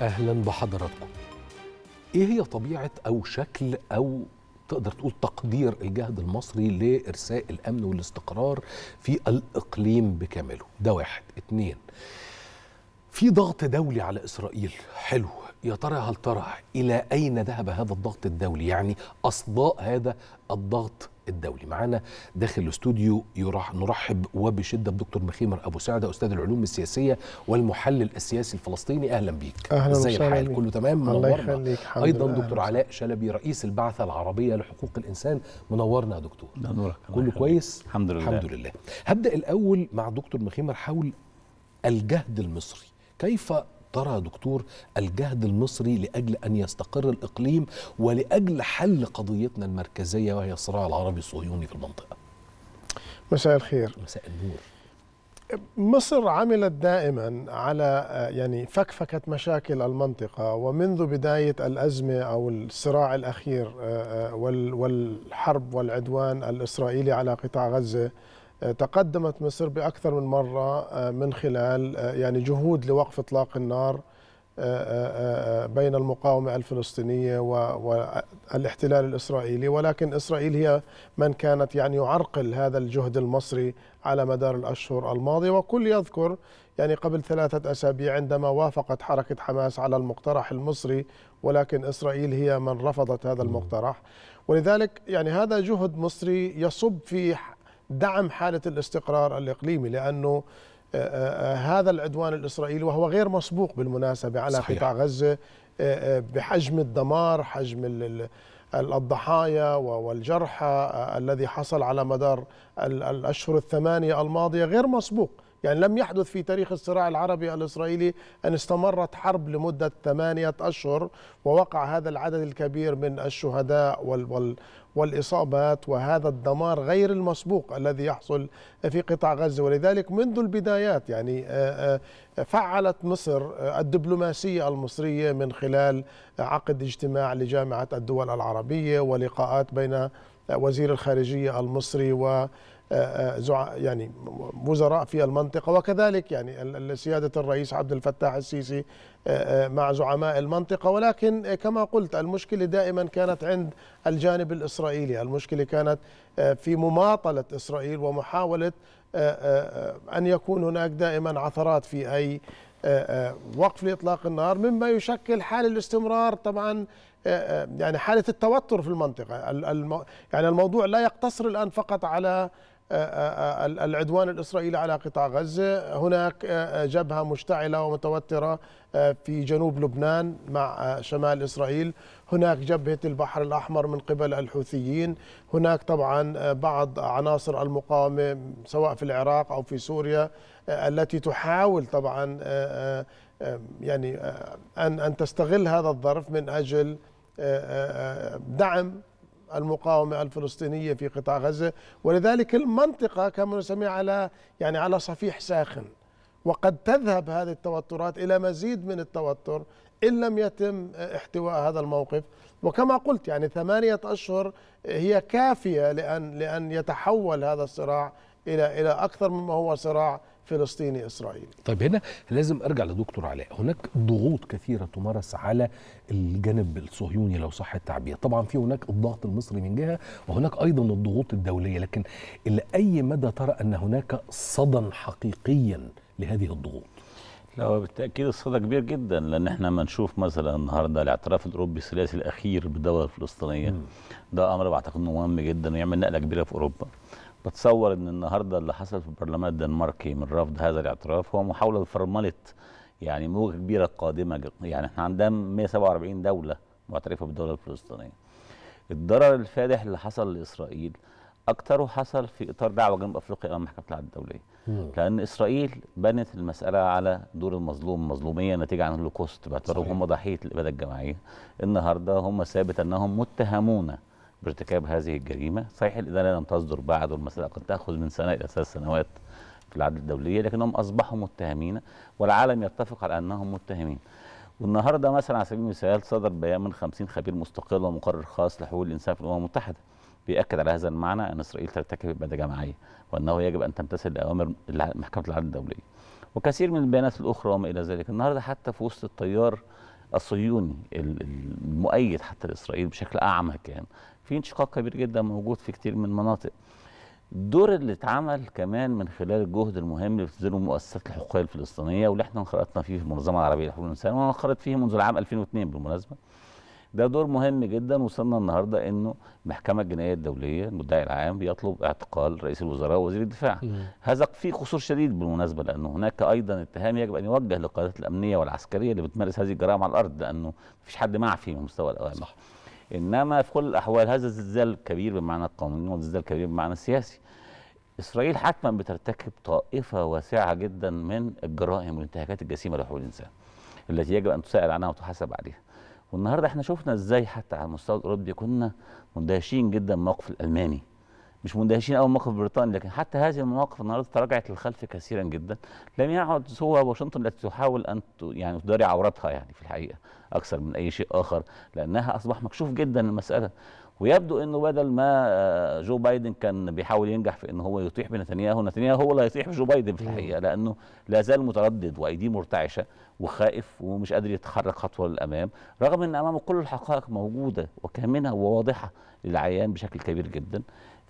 اهلا بحضراتكم ايه هي طبيعه او شكل او تقدر تقول تقدير الجهد المصري لارساء الامن والاستقرار في الاقليم بكامله ده واحد اتنين في ضغط دولي على اسرائيل حلو يا ترى هل ترى الى اين ذهب هذا الضغط الدولي يعني اصداء هذا الضغط الدولي معانا داخل الاستوديو نرحب وبشده بدكتور مخيمر ابو سعده استاذ العلوم السياسيه والمحلل السياسي الفلسطيني اهلا بيك اهلا ازي الحال كله تمام الله يخليك ايضا دكتور علاء شلبي رئيس البعثه العربيه لحقوق الانسان منورنا يا دكتور منورك كله كويس الحمد لله الحمد لله هبدا الاول مع دكتور مخيمر حول الجهد المصري كيف ترى دكتور الجهد المصري لأجل أن يستقر الإقليم ولأجل حل قضيتنا المركزية وهي الصراع العربي الصهيوني في المنطقة مساء الخير مساء النور مصر عملت دائما على آه، يعني فكفكة مشاكل المنطقة ومنذ بداية الأزمة أو الصراع الأخير آه، آه، والحرب والعدوان الإسرائيلي على قطاع غزة آه، تقدمت مصر بأكثر من مرة آه، من خلال آه، يعني جهود لوقف إطلاق النار بين المقاومة الفلسطينية والاحتلال الإسرائيلي ولكن إسرائيل هي من كانت يعني يعرقل هذا الجهد المصري على مدار الأشهر الماضية وكل يذكر يعني قبل ثلاثة أسابيع عندما وافقت حركة حماس على المقترح المصري ولكن إسرائيل هي من رفضت هذا المقترح ولذلك يعني هذا جهد مصري يصب في دعم حالة الاستقرار الإقليمي لأنه هذا العدوان الإسرائيلي وهو غير مسبوق بالمناسبة على قطاع غزة بحجم الدمار حجم الضحايا والجرحى الذي حصل على مدار الأشهر الثمانية الماضية غير مسبوق يعني لم يحدث في تاريخ الصراع العربي الإسرائيلي أن استمرت حرب لمدة ثمانية أشهر ووقع هذا العدد الكبير من الشهداء وال وال والإصابات وهذا الدمار غير المسبوق الذي يحصل في قطاع غزة ولذلك منذ البدايات يعني فعلت مصر الدبلوماسية المصرية من خلال عقد اجتماع لجامعة الدول العربية ولقاءات بين وزير الخارجية المصري و يعني وزراء في المنطقة وكذلك يعني سيادة الرئيس عبد الفتاح السيسي مع زعماء المنطقة ولكن كما قلت المشكلة دائما كانت عند الجانب الإسرائيلي المشكلة كانت في مماطلة إسرائيل ومحاولة أن يكون هناك دائما عثرات في أي وقف لإطلاق النار مما يشكل حال الاستمرار طبعا يعني حالة التوتر في المنطقة يعني الموضوع لا يقتصر الآن فقط على آه، آه، آه، العدوان الإسرائيلي على قطاع غزة هناك جبهة مشتعلة ومتوترة في جنوب لبنان مع شمال إسرائيل هناك جبهة البحر الأحمر من قبل الحوثيين هناك طبعا بعض عناصر المقاومة سواء في العراق أو في سوريا التي تحاول طبعا يعني أن تستغل هذا الظرف من أجل دعم المقاومة الفلسطينية في قطاع غزة ولذلك المنطقة كما نسميها على يعني على صفيح ساخن وقد تذهب هذه التوترات إلى مزيد من التوتر إن لم يتم احتواء هذا الموقف وكما قلت يعني ثمانية أشهر هي كافية لأن, لأن يتحول هذا الصراع إلى, إلى أكثر مما هو صراع فلسطيني اسرائيلي. طيب هنا لازم ارجع لدكتور علاء، هناك ضغوط كثيره تمارس على الجانب الصهيوني لو صح التعبير، طبعا في هناك الضغط المصري من جهه وهناك ايضا الضغوط الدوليه، لكن الى اي مدى ترى ان هناك صدى حقيقيا لهذه الضغوط؟ لا هو بالتاكيد الصدى كبير جدا لان احنا لما نشوف مثلا النهارده الاعتراف الاوروبي الثلاثي الاخير بالدوله الفلسطينيه م. ده امر بعتقد انه مهم جدا ويعمل نقله كبيره في اوروبا. بتصور ان النهارده اللي حصل في البرلمان الدنماركي من رفض هذا الاعتراف هو محاوله لفرمله يعني موجه كبيره قادمه جدا يعني احنا عندنا 147 دوله معترفه بالدوله الفلسطينيه. الضرر الفادح اللي حصل لاسرائيل اكثره حصل في اطار دعوه جنوب افريقيا امام محكمه العدل الدوليه. لان اسرائيل بنت المساله على دور المظلوم مظلوميه نتيجه عن الهولوكوست باعتبارهم هم ضحيه الاباده الجماعيه. النهارده هم ثابت انهم متهمون بارتكاب هذه الجريمه صحيح الادانه لم تصدر بعد والمساله قد تاخذ من سنه الى ثلاث سنوات في العدل الدوليه لكنهم اصبحوا متهمين والعالم يتفق على انهم متهمين والنهارده مثلا على سبيل المثال صدر بيان من 50 خبير مستقل ومقرر خاص لحقوق الانسان في الامم المتحده بيأكد على هذا المعنى ان اسرائيل ترتكب اباده جماعيه وانه يجب ان تمتثل لاوامر محكمه العدل الدوليه وكثير من البيانات الاخرى وما الى ذلك النهارده حتى في وسط التيار الصهيوني المؤيد حتى لاسرائيل بشكل اعمى كان في انشقاق كبير جدا موجود في كتير من المناطق الدور اللي اتعمل كمان من خلال الجهد المهم اللي بتبذله المؤسسات الحقوقيه الفلسطينيه واللي احنا انخرطنا فيه في المنظمه العربيه لحقوق الانسان وانا انخرط فيه منذ العام 2002 بالمناسبه ده دور مهم جدا وصلنا النهارده انه المحكمه الجنائيه الدوليه المدعي العام بيطلب اعتقال رئيس الوزراء ووزير الدفاع هذا فيه قصور شديد بالمناسبه لانه هناك ايضا اتهام يجب ان يوجه للقيادات الامنيه والعسكريه اللي بتمارس هذه الجرائم على الارض لانه مفيش حد معفي من مستوى الاوامر صح. انما في كل الاحوال هذا الزلزال الكبير بمعنى القانوني والزلزال الكبير بمعنى السياسي اسرائيل حتما بترتكب طائفه واسعه جدا من الجرائم والانتهاكات الجسيمه لحقوق الانسان التي يجب ان تسال عنها وتحاسب عليها والنهارده احنا شفنا ازاي حتى على المستوى الاوروبي كنا مندهشين جدا من الالماني مش مندهشين قوي موقف بريطانيا لكن حتى هذه المواقف النهارده تراجعت للخلف كثيرا جدا لم يعد سوى واشنطن التي تحاول ان يعني تداري عورتها يعني في الحقيقه اكثر من اي شيء اخر لانها اصبح مكشوف جدا المساله ويبدو انه بدل ما جو بايدن كان بيحاول ينجح في ان هو يطيح بنتنياهو نتنياهو هو اللي هيطيح بجو بايدن في الحقيقه لانه لا زال متردد وايديه مرتعشه وخائف ومش قادر يتحرك خطوه للامام رغم ان امامه كل الحقائق موجوده وكامنه وواضحه للعيان بشكل كبير جدا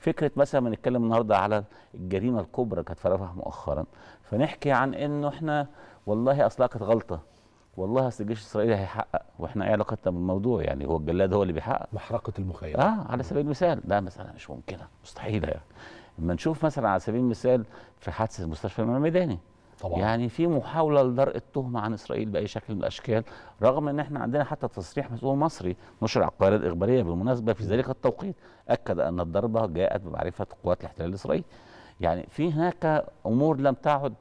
فكره مثلا بنتكلم النهارده على الجريمه الكبرى كانت في رفح مؤخرا فنحكي عن انه احنا والله اصلها كانت غلطه والله اصل الجيش الاسرائيلي هيحقق واحنا ايه علاقتنا بالموضوع يعني هو الجلاد هو اللي بيحقق محرقه المخيم اه على سبيل المثال لا مثلا مش ممكنه مستحيله يعني اما نشوف مثلا على سبيل المثال في حادثه مستشفى الميداني طبعا يعني في محاوله لدرء التهمه عن اسرائيل باي شكل من الاشكال رغم ان احنا عندنا حتى تصريح مسؤول مصري نشر على القناه الاخباريه بالمناسبه في ذلك التوقيت اكد ان الضربه جاءت بمعرفه قوات الاحتلال الاسرائيلي يعني في هناك امور لم تعد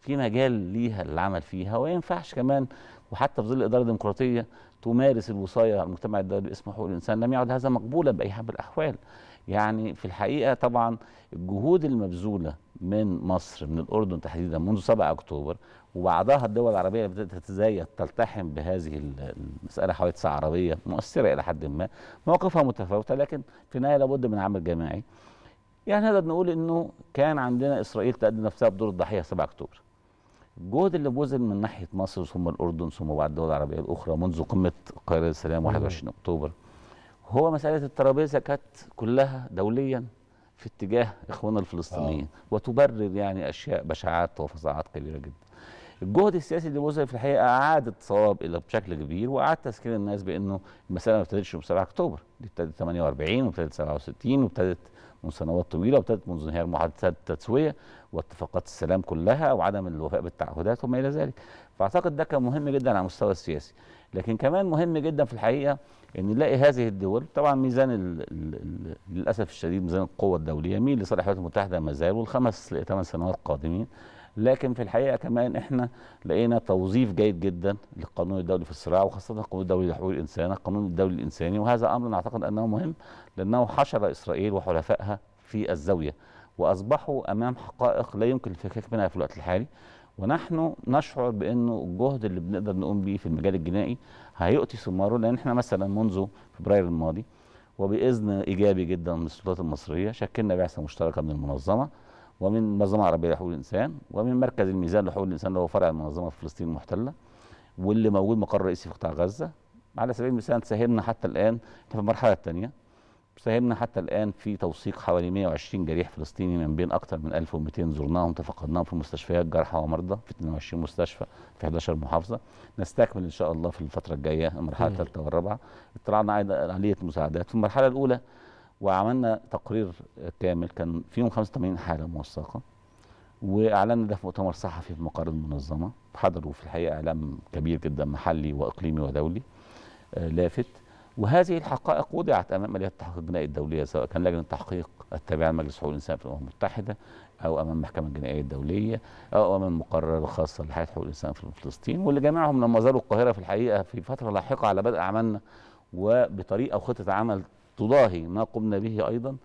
في مجال ليها العمل فيها وما ينفعش كمان وحتى في ظل الاداره الديمقراطيه تمارس الوصايه على المجتمع الدولي باسم حقوق الانسان لم يعد هذا مقبولا باي حال من الاحوال يعني في الحقيقه طبعا الجهود المبذوله من مصر من الأردن تحديدا منذ 7 أكتوبر وبعدها الدول العربية بدأت تتزايد تلتحم بهذه المسألة حوادث عربية مؤثرة إلى حد ما مواقفها متفاوتة لكن في النهاية لابد من عمل جماعي يعني نقدر نقول إنه كان عندنا إسرائيل تأدي نفسها بدور الضحية 7 أكتوبر الجهد اللي بذل من ناحية مصر ثم الأردن ثم بعد الدول العربية الأخرى منذ قمة قاهرة السلام 21 أكتوبر هو مسألة الترابيزة كانت كلها دوليا في اتجاه اخواننا الفلسطينيين آه. وتبرر يعني اشياء بشاعات وفظاعات كبيره جدا الجهد السياسي اللي بذل في الحقيقه اعاد الصواب الى بشكل كبير واعاد تذكير الناس بانه المساله ما ابتدتش من 7 اكتوبر دي ابتدت 48 وابتدت 67 وابتدت من سنوات طويله وابتدت منذ انهيار محادثات التسويه واتفاقات السلام كلها وعدم الوفاء بالتعهدات وما الى ذلك فاعتقد ده كان مهم جدا على المستوى السياسي لكن كمان مهم جدا في الحقيقه ان نلاقي هذه الدول طبعا ميزان الـ الـ الـ للاسف الشديد ميزان القوه الدوليه ميل لصالح الولايات المتحده ما زال والخمس ثمان سنوات قادمين لكن في الحقيقه كمان احنا لقينا توظيف جيد جدا للقانون الدولي في الصراع وخاصه القانون الدولي لحقوق الانسان القانون الدولي الانساني وهذا امر نعتقد انه مهم لانه حشر اسرائيل وحلفائها في الزاويه واصبحوا امام حقائق لا يمكن الفكاك منها في الوقت الحالي ونحن نشعر بانه الجهد اللي بنقدر نقوم به في المجال الجنائي هيؤتي ثماره لان احنا مثلا منذ فبراير الماضي وباذن ايجابي جدا من السلطات المصريه شكلنا بعثه مشتركه من المنظمه ومن منظمة عربية لحقوق الانسان ومن مركز الميزان لحقوق الانسان اللي هو فرع المنظمه في فلسطين المحتله واللي موجود مقر رئيسي في قطاع غزه على سبيل المثال ساهمنا حتى الان في المرحله الثانيه ساهمنا حتى الان في توثيق حوالي 120 جريح فلسطيني من بين اكثر من 1200 زرناهم تفقدناهم في مستشفيات جرحى ومرضى في 22 مستشفى في 11 محافظه نستكمل ان شاء الله في الفتره الجايه المرحله الثالثه والرابعه اطلعنا عمليه مساعدات في المرحله الاولى وعملنا تقرير كامل كان فيهم 85 حاله موثقه واعلنا ده في مؤتمر صحفي في مقر المنظمه حضروا في الحقيقه اعلام كبير جدا محلي واقليمي ودولي آه، لافت وهذه الحقائق وضعت امام مليات التحقيق الجنائي الدوليه سواء كان لجنه التحقيق التابعه لمجلس حقوق الانسان في الامم المتحده او امام المحكمه الجنائيه الدوليه او امام المقرر الخاصه لحياه حقوق الانسان في فلسطين واللي جمعهم لما زاروا القاهره في الحقيقه في فتره لاحقه على بدء عملنا وبطريقه وخطه عمل تضاهي ما قمنا به أيضا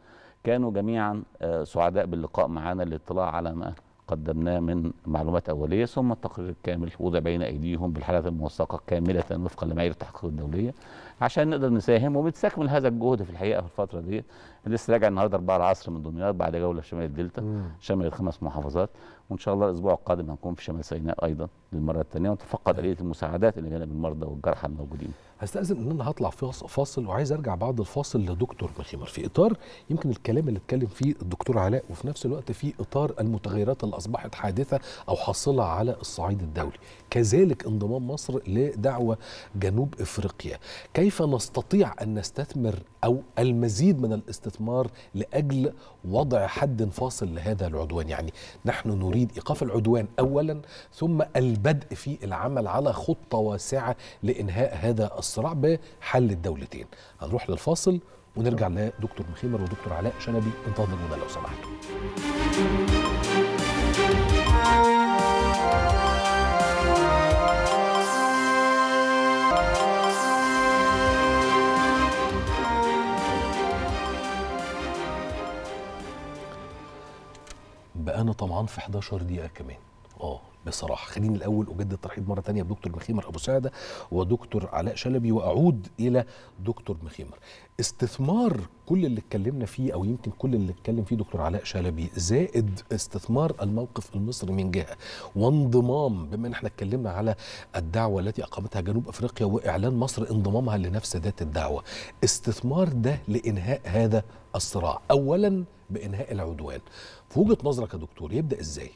كانوا جميعا آه، سعداء باللقاء معنا للاطلاع على ما قدمناه من معلومات أولية ثم التقرير الكامل وضع بين أيديهم بالحالات الموثقة كاملة وفقا لمعايير التحقيق الدولية عشان نقدر نساهم وبتستكمل هذا الجهد في الحقيقه في الفتره دي لسه راجع النهارده 4 العصر من دمياط بعد جوله في شمال الدلتا شمال الخمس محافظات وان شاء الله الاسبوع القادم هنكون في شمال سيناء ايضا للمره الثانيه ونتفقد اليه المساعدات اللي جانب المرضى والجرحى الموجودين. هستاذن ان انا هطلع فاصل وعايز ارجع بعد الفاصل لدكتور مخيمر في اطار يمكن الكلام اللي اتكلم فيه الدكتور علاء وفي نفس الوقت في اطار المتغيرات اللي اصبحت حادثه او حاصله على الصعيد الدولي كذلك انضمام مصر لدعوه جنوب افريقيا كيف كيف نستطيع أن نستثمر أو المزيد من الاستثمار لأجل وضع حد فاصل لهذا العدوان يعني نحن نريد إيقاف العدوان أولا ثم البدء في العمل على خطة واسعة لإنهاء هذا الصراع بحل الدولتين هنروح للفاصل ونرجع لدكتور مخيمر ودكتور علاء شنبي انتظرونا لو سمحتوا بقى انا طمعان في 11 دقيقه كمان اه بصراحه خليني الاول اجدد الترحيب مره ثانيه بدكتور مخيمر ابو سعده ودكتور علاء شلبي واعود الى دكتور مخيمر استثمار كل اللي اتكلمنا فيه او يمكن كل اللي اتكلم فيه دكتور علاء شلبي زائد استثمار الموقف المصري من جهه وانضمام بما ان احنا اتكلمنا على الدعوه التي اقامتها جنوب افريقيا واعلان مصر انضمامها لنفس ذات الدعوه استثمار ده لانهاء هذا الصراع اولا بانهاء العدوان في وجهه نظرك يا دكتور يبدا ازاي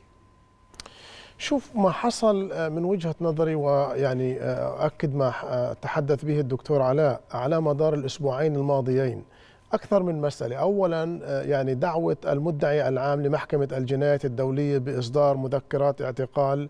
شوف ما حصل آه، من وجهة نظري ويعني أكد آه، ما آه، تحدث به الدكتور علاء على مدار الأسبوعين الماضيين أكثر من مسألة أولا يعني دعوة المدعي العام لمحكمة الجنايات الدولية بإصدار مذكرات اعتقال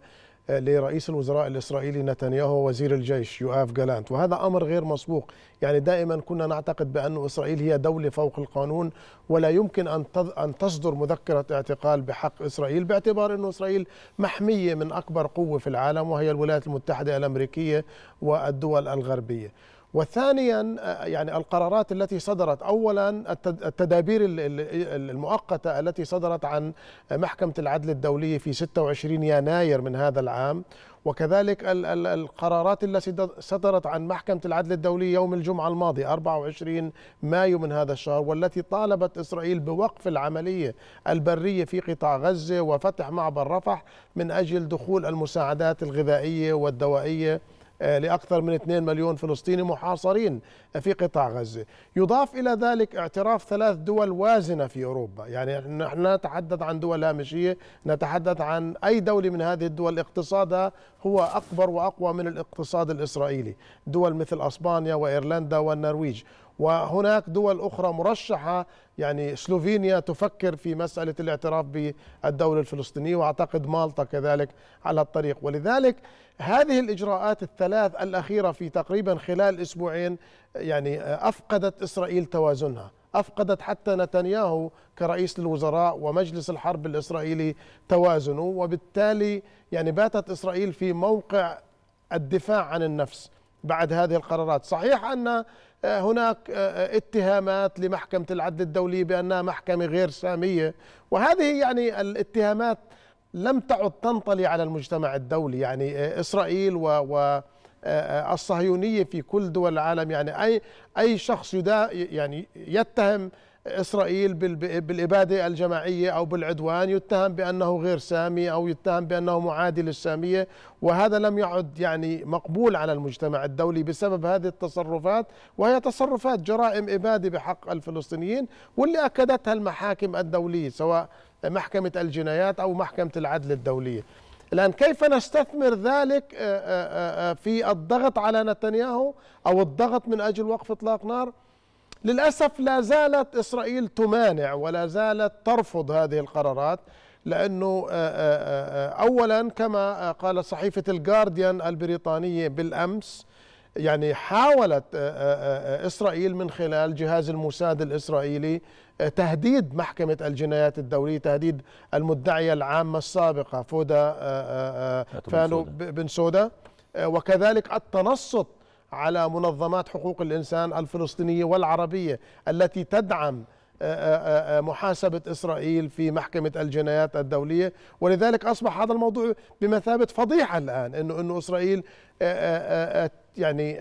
لرئيس الوزراء الإسرائيلي نتنياهو وزير الجيش يؤاف جالانت وهذا أمر غير مسبوق يعني دائما كنا نعتقد بأن إسرائيل هي دولة فوق القانون ولا يمكن أن تصدر مذكرة اعتقال بحق إسرائيل باعتبار أن إسرائيل محمية من أكبر قوة في العالم وهي الولايات المتحدة الأمريكية والدول الغربية وثانيا آه، يعني القرارات التي صدرت اولا التدابير المؤقته التي صدرت عن محكمه العدل الدوليه في 26 يناير من هذا العام وكذلك القرارات التي صدرت عن محكمة العدل الدولي يوم الجمعة الماضي 24 مايو من هذا الشهر والتي طالبت إسرائيل بوقف العملية البرية في قطاع غزة وفتح معبر رفح من أجل دخول المساعدات الغذائية والدوائية آه، لأكثر من 2 مليون فلسطيني محاصرين في قطاع غزة يضاف إلى ذلك اعتراف ثلاث دول وازنة في أوروبا يعني نحن نتحدث عن دول هامشية نتحدث عن أي دولة من هذه الدول اقتصادها هو أكبر وأقوى من الاقتصاد الإسرائيلي دول مثل أسبانيا وإيرلندا والنرويج وهناك دول أخرى مرشحة يعني سلوفينيا تفكر في مسألة الاعتراف بالدولة الفلسطينية وأعتقد مالطا كذلك على الطريق ولذلك هذه الإجراءات الثلاث الأخيرة في تقريبا خلال أسبوعين يعني أفقدت إسرائيل توازنها أفقدت حتى نتنياهو كرئيس الوزراء ومجلس الحرب الإسرائيلي توازنه وبالتالي يعني باتت إسرائيل في موقع الدفاع عن النفس بعد هذه القرارات صحيح أن آه، هناك آه، آه، اتهامات لمحكمة العدل الدولي بأنها محكمة غير سامية وهذه يعني الاتهامات لم تعد تنطلي على المجتمع الدولي يعني إسرائيل و, و الصهيونية في كل دول العالم يعني أي أي شخص يدا يعني يتهم إسرائيل بالإبادة الجماعية أو بالعدوان يتهم بأنه غير سامي أو يتهم بأنه معادي للسامية وهذا لم يعد يعني مقبول على المجتمع الدولي بسبب هذه التصرفات وهي تصرفات جرائم إبادة بحق الفلسطينيين واللي أكدتها المحاكم الدولية سواء محكمة الجنايات أو محكمة العدل الدولية الآن كيف نستثمر ذلك آه، آه، آه، في الضغط على نتنياهو أو الضغط من أجل وقف إطلاق نار للأسف لا زالت إسرائيل تمانع ولا زالت ترفض هذه القرارات لأنه آه، آه، آه، أولا كما قال صحيفة الجارديان البريطانية بالأمس يعني حاولت إسرائيل من خلال جهاز الموساد الإسرائيلي تهديد محكمة الجنايات الدولية تهديد المدعية العامة السابقة فودا فانو بن سودا وكذلك التنصت على منظمات حقوق الإنسان الفلسطينية والعربية التي تدعم آه، آه، آه، محاسبة إسرائيل في محكمة الجنايات الدولية ولذلك أصبح هذا الموضوع بمثابة فضيحة الآن أنه, إنه إسرائيل يعني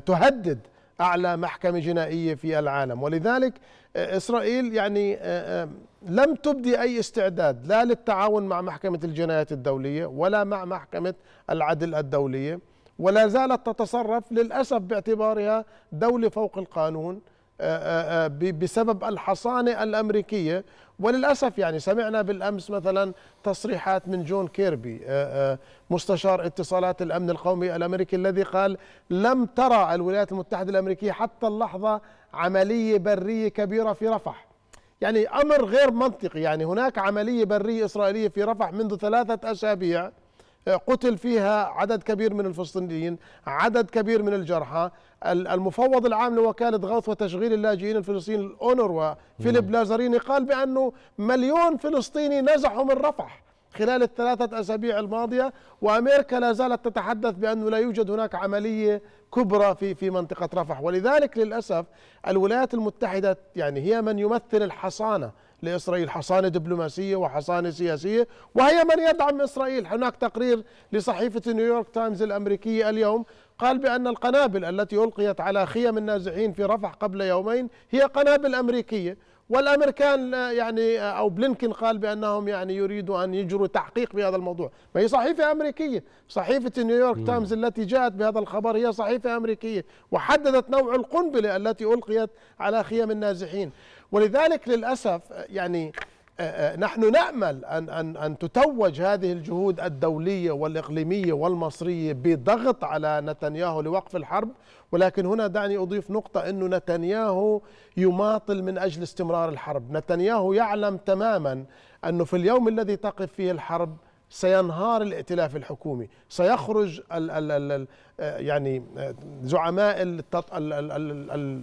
تهدد أعلى محكمة جنائية في العالم ولذلك إسرائيل يعني لم تبدي أي استعداد لا للتعاون مع محكمة الجنايات الدولية ولا مع محكمة العدل الدولية ولا زالت تتصرف للأسف باعتبارها دولة فوق القانون آه، آه، آه، بسبب الحصانة الأمريكية وللأسف يعني سمعنا بالأمس مثلا تصريحات من جون كيربي مستشار اتصالات الأمن القومي الأمريكي الذي قال لم ترى الولايات المتحدة الأمريكية حتى اللحظة عملية برية كبيرة في رفح يعني أمر غير منطقي يعني هناك عملية برية إسرائيلية في رفح منذ ثلاثة أسابيع آه، قتل فيها عدد كبير من الفلسطينيين عدد كبير من الجرحى المفوض العام لوكالة غوث وتشغيل اللاجئين الفلسطينيين الأونروا فيليب لازاريني قال بأنه مليون فلسطيني نزحوا من رفح خلال الثلاثة أسابيع الماضية وأمريكا لا زالت تتحدث بأنه لا يوجد هناك عملية كبرى في في منطقة رفح ولذلك للأسف الولايات المتحدة يعني هي من يمثل الحصانة لإسرائيل حصانة دبلوماسية وحصانة سياسية وهي من يدعم إسرائيل هناك تقرير لصحيفة نيويورك تايمز الأمريكية اليوم قال بأن القنابل التي ألقيت على خيم النازحين في رفح قبل يومين هي قنابل أمريكية والامريكان يعني او بلينكن قال بانهم يعني يريدوا ان يجروا تحقيق بهذا الموضوع، ما هي صحيفه امريكيه، صحيفه نيويورك تايمز التي جاءت بهذا الخبر هي صحيفه امريكيه وحددت نوع القنبله التي القيت على خيم النازحين، ولذلك للاسف يعني آه، آه، نحن نامل ان ان ان تتوج هذه الجهود الدوليه والاقليميه والمصريه بضغط على نتنياهو لوقف الحرب ولكن هنا دعني اضيف نقطه انه نتنياهو يماطل من اجل استمرار الحرب، نتنياهو يعلم تماما انه في اليوم الذي تقف فيه الحرب سينهار الائتلاف الحكومي سيخرج آه، يعني آه، زعماء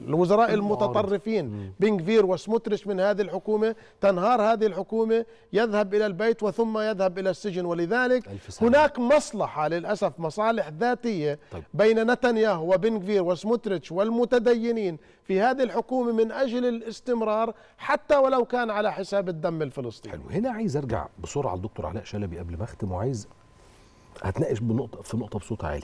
الوزراء المتطرفين بينغفير وسموتريش من هذه الحكومة تنهار هذه الحكومة يذهب إلى البيت وثم يذهب إلى السجن ولذلك هناك مصلحة للأسف مصالح ذاتية طيب. بين نتنياهو وبينغفير وسموتريتش والمتدينين في هذه الحكومة من أجل الاستمرار حتى ولو كان على حساب الدم الفلسطيني حلو هنا عايز أرجع بسرعة للدكتور علاء شلبي قبل ما أختم وعايز هتناقش بنقطه في نقطه بصوت عالي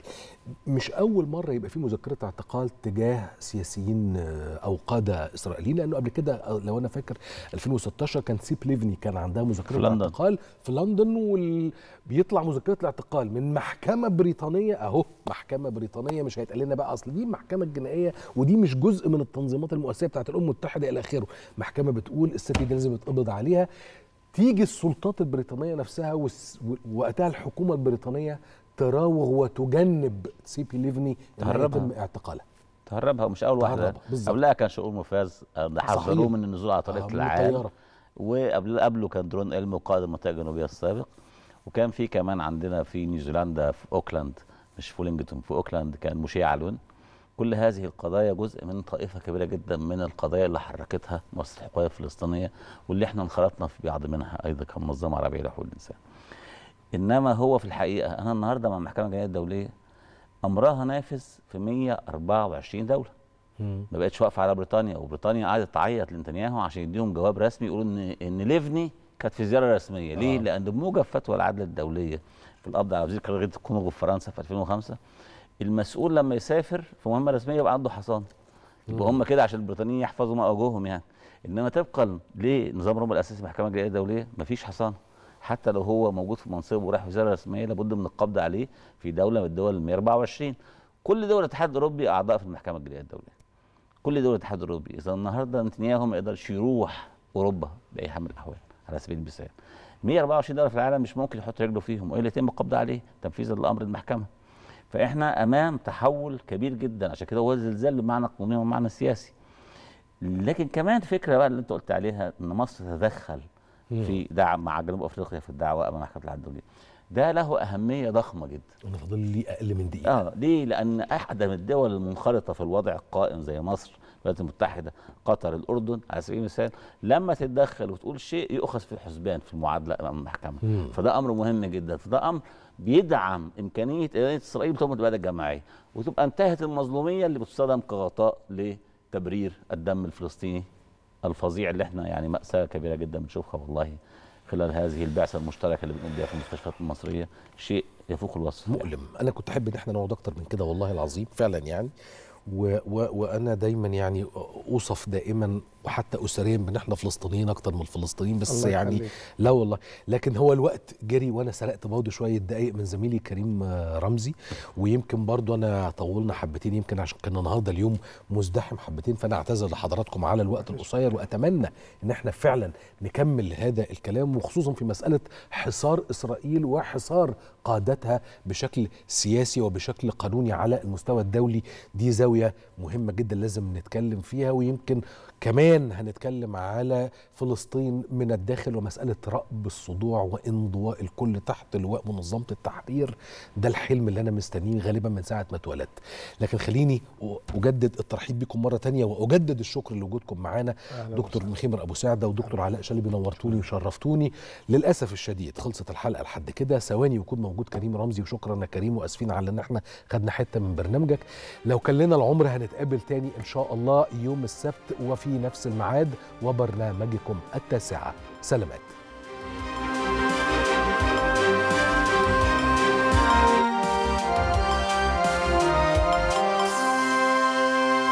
مش اول مره يبقى في مذكره اعتقال تجاه سياسيين آه، او قاده اسرائيليين لانه قبل كده آه، لو انا فاكر 2016 كان سيب ليفني كان عندها مذكره اعتقال في لندن وبيطلع مذكره الاعتقال من محكمه بريطانيه اهو محكمه بريطانيه مش هيتقال لنا بقى اصل دي محكمه جنائيه ودي مش جزء من التنظيمات المؤسسيه بتاعت الامم المتحده الى اخره محكمه بتقول الست دي لازم يتقبض عليها تيجي السلطات البريطانيه نفسها وقتها الحكومه البريطانيه تراوغ وتجنب سيبي ليفني تهربها اعتقالها تهربها ومش اول واحده قبلها كان شؤون مفاز آه، حذروه من النزول على طريقه آه، العام وقبل قبله كان درون المو قائد المنطقه الجنوبيه السابق وكان في كمان عندنا في نيوزيلندا في اوكلاند مش فولينجتون في اوكلاند كان مشي علون كل هذه القضايا جزء من طائفة كبيرة جدا من القضايا اللي حركتها مؤسسة الحقوقية الفلسطينية واللي احنا انخرطنا في بعض منها أيضا كمنظمة عربية لحقوق الإنسان. إنما هو في الحقيقة أنا النهاردة مع المحكمة الجنائية الدولية أمرها نافذ في 124 دولة. ما بقتش واقفة على بريطانيا وبريطانيا قعدت تعيط لنتنياهو عشان يديهم جواب رسمي يقولوا إن إن ليفني كانت في زيارة رسمية ليه؟ آه. لأن بموجب فتوى العدل الدولية في القبض على وزير غيت الكونغو في فرنسا في 2005 المسؤول لما يسافر في مهمه رسميه يبقى عنده حصان يبقى هم كده عشان البريطانيين يحفظوا ما اوجههم يعني انما طبقا لنظام روما الاساسي المحكمه الجنائيه الدوليه مفيش حصانه حتى لو هو موجود في منصبه وراح وزاره رسميه لابد من القبض عليه في دوله من الدول 124 كل دول الاتحاد الاوروبي اعضاء في المحكمه الجنائيه الدوليه كل دول الاتحاد الاوروبي اذا النهارده نتنياهو ما يقدرش يروح اوروبا باي حال من الاحوال على سبيل المثال 124 دوله في العالم مش ممكن يحط رجله فيهم والا يتم القبض عليه تنفيذا لامر المحكمه فاحنا امام تحول كبير جدا عشان كده هو الزلزال بمعنى القانوني والمعنى السياسي لكن كمان فكره بقى اللي انت قلت عليها ان مصر تتدخل في دعم مع جنوب افريقيا في الدعوه امام محكمه العدل الدولي ده له اهميه ضخمه جدا انا فاضل لي اقل من دقيقه اه ليه لان احد الدول المنخرطه في الوضع القائم زي مصر الولايات المتحده قطر الاردن على سبيل المثال لما تتدخل وتقول شيء يؤخذ في الحسبان في المعادله امام المحكمه فده امر مهم جدا فده امر بيدعم امكانيه اداره اسرائيل بتقوم بالاباده الجماعيه وتبقى انتهت المظلوميه اللي بتستخدم كغطاء لتبرير الدم الفلسطيني الفظيع اللي احنا يعني ماساه كبيره جدا بنشوفها والله خلال هذه البعثه المشتركه اللي بنقوم بيها في المستشفيات المصريه شيء يفوق الوصف مؤلم يعني. انا كنت احب ان احنا نقعد اكتر من كده والله العظيم فعلا يعني وانا دايما يعني اوصف دائما وحتى اسريا بان احنا فلسطينيين اكتر من الفلسطينيين بس يعني لا والله لكن هو الوقت جري وانا سرقت برضه شويه دقائق من زميلي كريم آه، رمزي ويمكن برضه انا طولنا حبتين يمكن عشان كان النهارده اليوم مزدحم حبتين فانا اعتذر لحضراتكم على الوقت القصير واتمنى ان احنا فعلا نكمل هذا الكلام وخصوصا في مساله حصار اسرائيل وحصار قادتها بشكل سياسي وبشكل قانوني على المستوى الدولي دي زاويه مهمه جدا لازم نتكلم فيها ويمكن كمان هنتكلم على فلسطين من الداخل ومسألة رأب الصدوع وانضواء الكل تحت لواء منظمة التحرير ده الحلم اللي أنا مستنيه غالبا من ساعة ما اتولدت لكن خليني أجدد الترحيب بكم مرة تانية وأجدد الشكر لوجودكم معانا دكتور مخيمر أبو سعدة ودكتور علاء شلبي نورتوني وشرفتوني للأسف الشديد خلصت الحلقة لحد كده ثواني يكون موجود كريم رمزي وشكرا يا كريم وأسفين على إن احنا خدنا حتة من برنامجك لو كان لنا العمر هنتقابل تاني إن شاء الله يوم السبت وفي في نفس الميعاد وبرنامجكم التاسعة سلامات